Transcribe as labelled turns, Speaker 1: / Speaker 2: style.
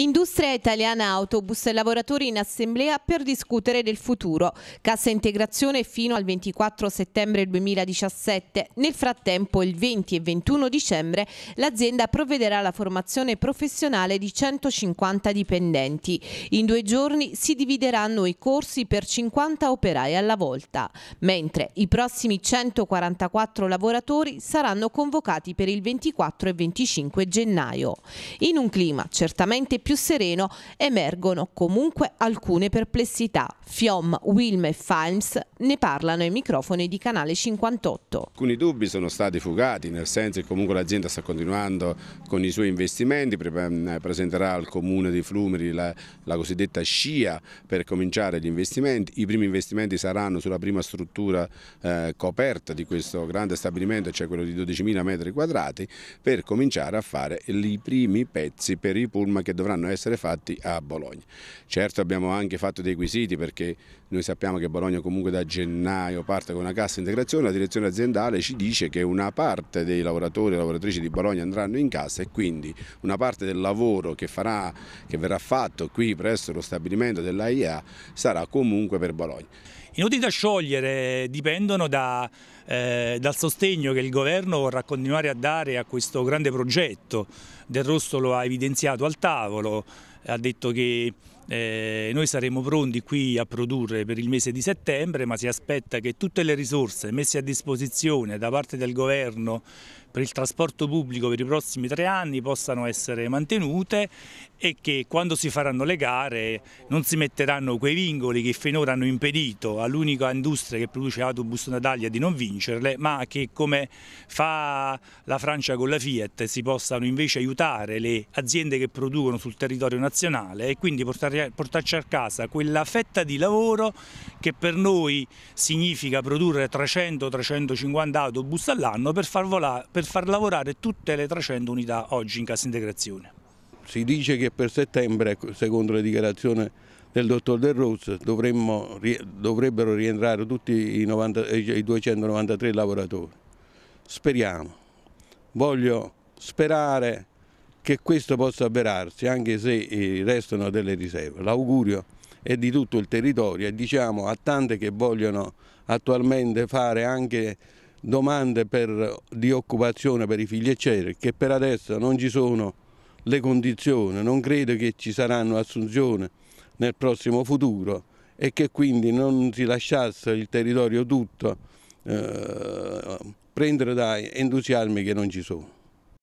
Speaker 1: Industria Italiana Autobus e lavoratori in assemblea per discutere del futuro. Cassa integrazione fino al 24 settembre 2017. Nel frattempo, il 20 e 21 dicembre, l'azienda provvederà alla formazione professionale di 150 dipendenti. In due giorni si divideranno i corsi per 50 operai alla volta, mentre i prossimi 144 lavoratori saranno convocati per il 24 e 25 gennaio. In un clima certamente più più sereno, emergono comunque alcune perplessità. Fiom, Wilm e Falms ne parlano ai microfoni di Canale 58.
Speaker 2: Alcuni dubbi sono stati fugati, nel senso che comunque l'azienda sta continuando con i suoi investimenti, ehm, presenterà al comune di Flumeri la, la cosiddetta scia per cominciare gli investimenti. I primi investimenti saranno sulla prima struttura eh, coperta di questo grande stabilimento, cioè quello di 12.000 metri quadrati, per cominciare a fare i primi pezzi per i pullman che dovranno dovranno essere fatti a Bologna. Certo abbiamo anche fatto dei quesiti perché noi sappiamo che Bologna comunque da gennaio parte con una cassa integrazione, la direzione aziendale ci dice che una parte dei lavoratori e lavoratrici di Bologna andranno in cassa e quindi una parte del lavoro che, farà, che verrà fatto qui presso lo stabilimento dell'AIA sarà comunque per Bologna.
Speaker 3: I nodi da sciogliere dipendono da, eh, dal sostegno che il governo vorrà continuare a dare a questo grande progetto. Del Rosso lo ha evidenziato al tavolo, ha detto che eh, noi saremo pronti qui a produrre per il mese di settembre, ma si aspetta che tutte le risorse messe a disposizione da parte del governo per il trasporto pubblico per i prossimi tre anni possano essere mantenute e che quando si faranno le gare non si metteranno quei vincoli che finora hanno impedito all'unica industria che produce autobus Natalia di non vincerle, ma che come fa la Francia con la Fiat si possano invece aiutare le aziende che producono sul territorio nazionale nazionale e quindi portarci a casa quella fetta di lavoro che per noi significa produrre 300-350 autobus all'anno per far, per far lavorare tutte le 300 unità oggi in cassa integrazione. Si dice che per
Speaker 4: settembre, secondo le dichiarazioni del dottor De Ross, dovremmo, dovrebbero rientrare tutti i, 90, eh, i 293 lavoratori. Speriamo. Voglio sperare che questo possa avverarsi anche se eh, restano delle riserve. L'augurio è di tutto il territorio e diciamo a tante che vogliono attualmente fare anche domande per, di occupazione per i figli figliecceri che per adesso non ci sono le condizioni, non credo che ci saranno assunzioni nel prossimo futuro e che quindi non si lasciasse il territorio tutto eh, prendere da entusiasmi che non ci sono.